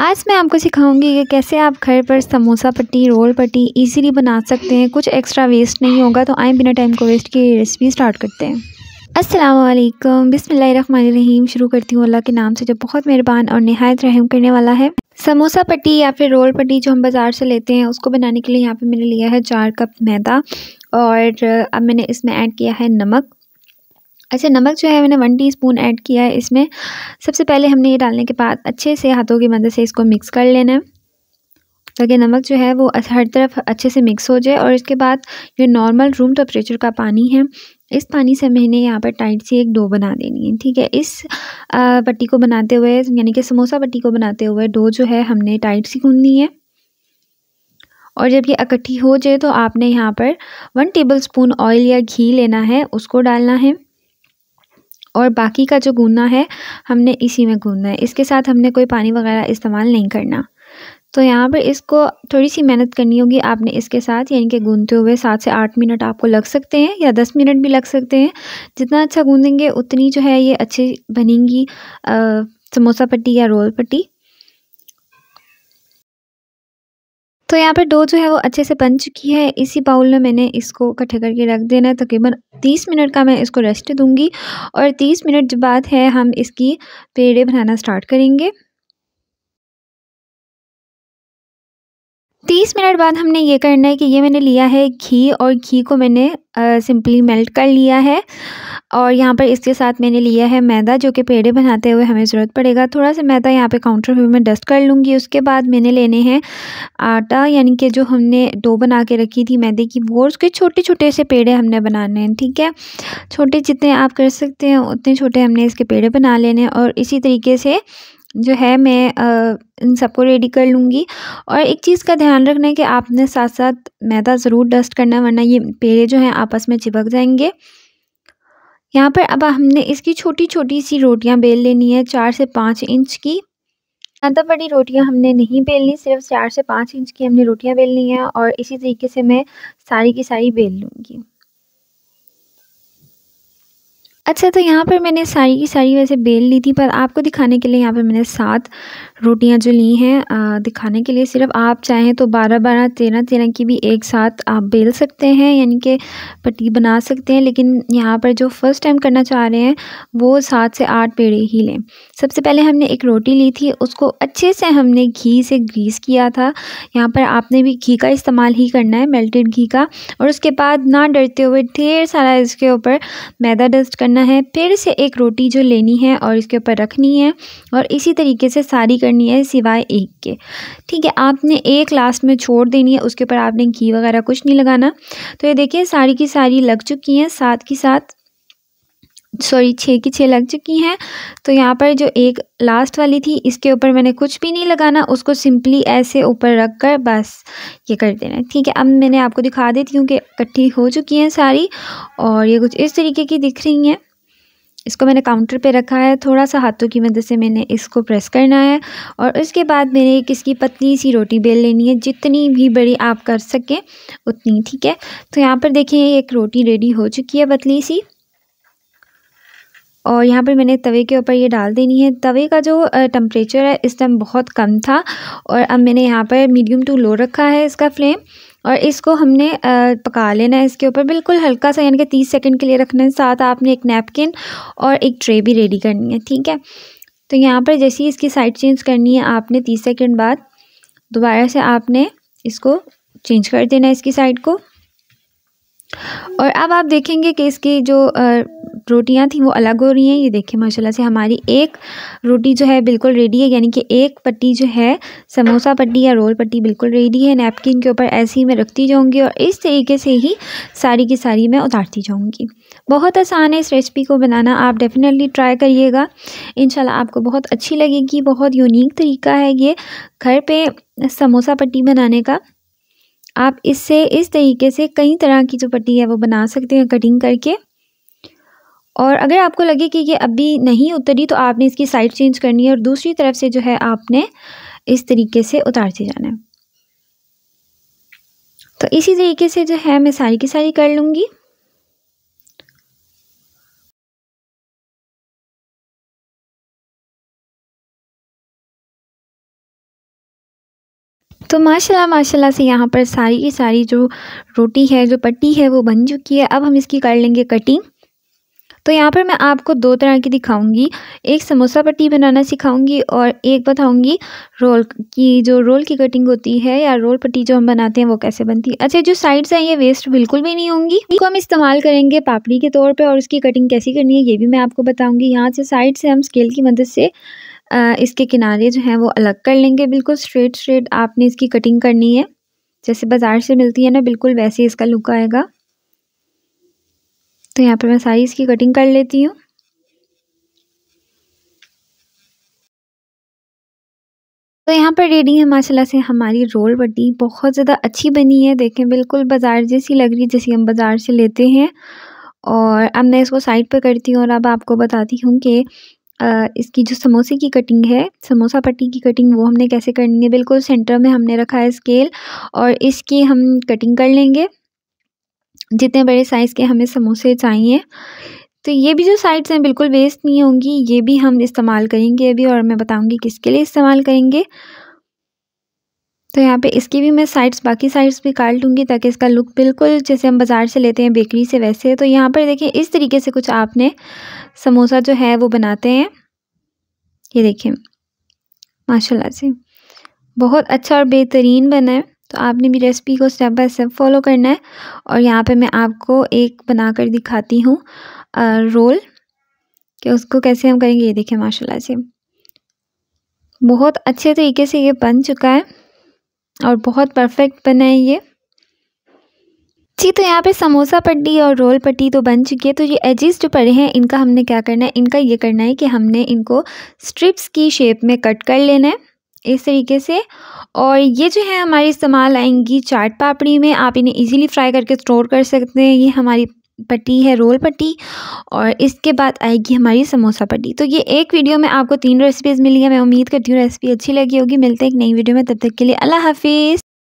आज मैं आपको सिखाऊंगी कि कैसे आप घर पर समोसा पट्टी रोल पट्टी इजीली बना सकते हैं कुछ एक्स्ट्रा वेस्ट नहीं होगा तो आए बिना टाइम को वेस्ट की रेसिपी स्टार्ट करते हैं असलम बिसमीम शुरू करती हूँ अल्लाह के नाम से जो बहुत मेहरबान और नहायत रहम करने वाला है समोसा पट्टी या फिर रोल पट्टी जो हम बाज़ार से लेते हैं उसको बनाने के लिए यहाँ पे मैंने लिया है चार कप मैदा और अब मैंने इसमें ऐड किया है नमक अच्छा नमक जो है मैंने वन टीस्पून ऐड किया है इसमें सबसे पहले हमने ये डालने के बाद अच्छे से हाथों की मदद से इसको मिक्स कर लेना है ताकि नमक जो है वो हर तरफ अच्छे से मिक्स हो जाए और इसके बाद ये नॉर्मल रूम टेम्परेचर का पानी है इस पानी से मैंने यहाँ पर टाइट सी एक डो बना देनी है ठीक है इस पट्टी को बनाते हुए यानी कि समोसा पट्टी को बनाते हुए डो जो है हमने टाइट सी गूंदनी है और जब ये इकट्ठी हो जाए तो आपने यहाँ पर वन टेबल स्पून ऑयल या घी लेना है उसको डालना है और बाकी का जो गूंदना है हमने इसी में गूंदना है इसके साथ हमने कोई पानी वगैरह इस्तेमाल नहीं करना तो यहाँ पर इसको थोड़ी सी मेहनत करनी होगी आपने इसके साथ यानी कि गूंदते हुए सात से आठ मिनट आपको लग सकते हैं या दस मिनट भी लग सकते हैं जितना अच्छा गूंदेंगे उतनी जो है ये अच्छी बनेंगी समोसा पट्टी या रोल पट्टी तो यहाँ पर डो जो है वो अच्छे से बन चुकी है इसी बाउल में मैंने इसको इकट्ठे करके रख देना है तकरीबन तीस मिनट का मैं इसको रेस्ट दूँगी और तीस मिनट बाद है हम इसकी पेड़े बनाना स्टार्ट करेंगे तीस मिनट बाद हमने ये करना है कि ये मैंने लिया है घी और घी को मैंने सिंपली मेल्ट कर लिया है और यहाँ पर इसके साथ मैंने लिया है मैदा जो कि पेड़े बनाते हुए हमें ज़रूरत पड़ेगा थोड़ा सा मैदा यहाँ पे काउंटर व्यू मैं डस्ट कर लूँगी उसके बाद मैंने लेने हैं आटा यानी कि जो हमने डो बना के रखी थी मैदे की वो उसके छोटे छोटे से पेड़े हमने बनाने हैं ठीक है छोटे जितने आप कर सकते हैं उतने छोटे हमने इसके पेड़े बना लेने और इसी तरीके से जो है मैं इन सबको रेडी कर लूँगी और एक चीज़ का ध्यान रखना है कि आपने साथ साथ मैदा ज़रूर डस्ट करना वरना ये पेड़े जो हैं आपस में चिपक जाएंगे यहाँ पर अब हमने इसकी छोटी छोटी सी रोटियाँ बेल लेनी है चार से पाँच इंच की ज़्यादा बड़ी रोटियाँ हमने नहीं बेलनी सिर्फ चार से पाँच इंच की हमने रोटियाँ बेलनी है और इसी तरीके से मैं सारी की सारी बेल लूँगी अच्छा तो यहाँ पर मैंने सारी की सारी वैसे बेल ली थी पर आपको दिखाने के लिए यहाँ पर मैंने सात रोटियाँ जो ली हैं दिखाने के लिए सिर्फ आप चाहें तो बारह बारह तेरह तेरह की भी एक साथ आप बेल सकते हैं यानी कि पट्टी बना सकते हैं लेकिन यहाँ पर जो फ़र्स्ट टाइम करना चाह रहे हैं वो सात से आठ पेड़े ही लें सबसे पहले हमने एक रोटी ली थी उसको अच्छे से हमने घी से ग्रीस किया था यहाँ पर आपने भी घी का इस्तेमाल ही करना है मेल्टेड घी का और उसके बाद ना डरते हुए ढेर सारा इसके ऊपर मैदा डस्ट करना करना है फिर से एक रोटी जो लेनी है और इसके ऊपर रखनी है और इसी तरीके से सारी करनी है सिवाय एक के ठीक है आपने एक लास्ट में छोड़ देनी है उसके ऊपर आपने घी वगैरह कुछ नहीं लगाना तो ये देखिए सारी की सारी लग चुकी हैं साथ ही साथ सॉरी छः की छः लग चुकी हैं तो यहाँ पर जो एक लास्ट वाली थी इसके ऊपर मैंने कुछ भी नहीं लगाना उसको सिंपली ऐसे ऊपर रख कर बस ये कर देना है ठीक है अब मैंने आपको दिखा देती हूँ कि इकट्ठी हो चुकी हैं सारी और ये कुछ इस तरीके की दिख रही हैं इसको मैंने काउंटर पे रखा है थोड़ा सा हाथों की मदद से मैंने इसको प्रेस करना है और उसके बाद मैंने एक इसकी पतली सी रोटी बेल लेनी है जितनी भी बड़ी आप कर सकें उतनी ठीक है तो यहाँ पर देखिए एक रोटी रेडी हो चुकी है पतली सी और यहाँ पर मैंने तवे के ऊपर ये डाल देनी है तवे का जो टम्परेचर है इस टाइम बहुत कम था और अब मैंने यहाँ पर मीडियम टू लो रखा है इसका फ्लेम और इसको हमने पका लेना है इसके ऊपर बिल्कुल हल्का सा यानी कि तीस सेकंड के लिए रखना है साथ आपने एक नैपकिन और एक ट्रे भी रेडी करनी है ठीक है तो यहाँ पर जैसे ही इसकी साइड चेंज करनी है आपने तीस सेकेंड बाद दोबारा से आपने इसको चेंज कर देना है इसकी साइड को और अब आप देखेंगे कि इसकी जो रोटियाँ थी वो अलग हो रही हैं ये देखिए माशाल्लाह से हमारी एक रोटी जो है बिल्कुल रेडी है यानी कि एक पट्टी जो है समोसा पट्टी या रोल पट्टी बिल्कुल रेडी है नैपकिन के ऊपर ऐसे ही मैं रखती जाऊँगी और इस तरीके से ही सारी की सारी मैं उतारती जाऊँगी बहुत आसान है इस रेसिपी को बनाना आप डेफ़िनेटली ट्राई करिएगा इन आपको बहुत अच्छी लगेगी बहुत यूनिक तरीका है ये घर पर समोसा पट्टी बनाने का आप इससे इस तरीके से कई तरह की जो पट्टी है वो बना सकते हैं कटिंग करके और अगर आपको लगे कि ये अभी नहीं उतरी तो आपने इसकी साइड चेंज करनी है और दूसरी तरफ से जो है आपने इस तरीके से उतारते जाना है तो इसी तरीके से जो है मैं सारी की सारी कर लूँगी तो माशाल्लाह माशाल्लाह से यहाँ पर सारी की सारी जो रोटी है जो पट्टी है वो बन चुकी है अब हम इसकी कर लेंगे कटिंग तो यहाँ पर मैं आपको दो तरह की दिखाऊंगी एक समोसा पट्टी बनाना सिखाऊंगी और एक बताऊंगी रोल की जो रोल की कटिंग होती है या रोल पट्टी जो हम बनाते हैं वो कैसे बनती है अच्छा जो साइड्स हैं ये वेस्ट बिल्कुल भी नहीं होंगी इनको हम इस्तेमाल करेंगे पापड़ी के तौर पर और उसकी कटिंग कैसी करनी है ये भी मैं आपको बताऊँगी यहाँ से साइड से हम स्केल की मदद से इसके किनारे जो हैं वो अलग कर लेंगे बिल्कुल स्ट्रेट स्ट्रेट आपने इसकी कटिंग करनी है जैसे बाज़ार से मिलती है ना बिल्कुल वैसे इसका लुक आएगा तो यहाँ पर मैं सारी इसकी कटिंग कर लेती हूँ तो यहाँ पर रेडी है माशाल्लाह से हमारी रोल बटी बहुत ज़्यादा अच्छी बनी है देखें बिल्कुल बाज़ार जैसी लग रही है जैसी हम बाज़ार से लेते हैं और अब मैं इसको साइड पर करती हूँ और अब आपको बताती हूँ कि इसकी जो समोसे की कटिंग है समोसा पट्टी की कटिंग वो हमने कैसे करनी है बिल्कुल सेंटर में हमने रखा है स्केल और इसकी हम कटिंग कर लेंगे जितने बड़े साइज़ के हमें समोसे चाहिए तो ये भी जो साइड्स हैं बिल्कुल वेस्ट नहीं होंगी ये भी हम इस्तेमाल करेंगे अभी और मैं बताऊंगी किसके लिए इस्तेमाल करेंगे तो यहाँ पे इसकी भी मैं साइड्स बाकी साइड्स भी काट लूँगी ताकि इसका लुक बिल्कुल जैसे हम बाज़ार से लेते हैं बेकरी से वैसे तो यहाँ पर देखिए इस तरीके से कुछ आपने समोसा जो है वो बनाते हैं ये देखिए माशाल्लाह से बहुत अच्छा और बेहतरीन बना है तो आपने भी रेसिपी को स्टेप बाय स्टेप फॉलो करना है और यहाँ पे मैं आपको एक बनाकर दिखाती हूँ रोल कि उसको कैसे हम करेंगे ये देखें माशाल्लाह से बहुत अच्छे तरीके से ये बन चुका है और बहुत परफेक्ट बना है ये जी तो यहाँ पे समोसा पट्टी और रोल पट्टी तो बन चुकी है तो ये एजिस जो पड़े हैं इनका हमने क्या करना है इनका ये करना है कि हमने इनको स्ट्रिप्स की शेप में कट कर लेना है इस तरीके से और ये जो है हमारी इस्तेमाल आएंगी चाट पापड़ी में आप इन्हें इजीली फ्राई करके स्टोर कर सकते हैं ये हमारी पट्टी है रोल पट्टी और इसके बाद आएगी हमारी समोसा पट्टी तो ये एक वीडियो में आपको तीन रेसिपीज़ मिली है मैं उम्मीद करती हूँ रेसिपी अच्छी लगी होगी मिलते हैं एक नई वीडियो में तब तक के लिए अल्लाह हाफिज़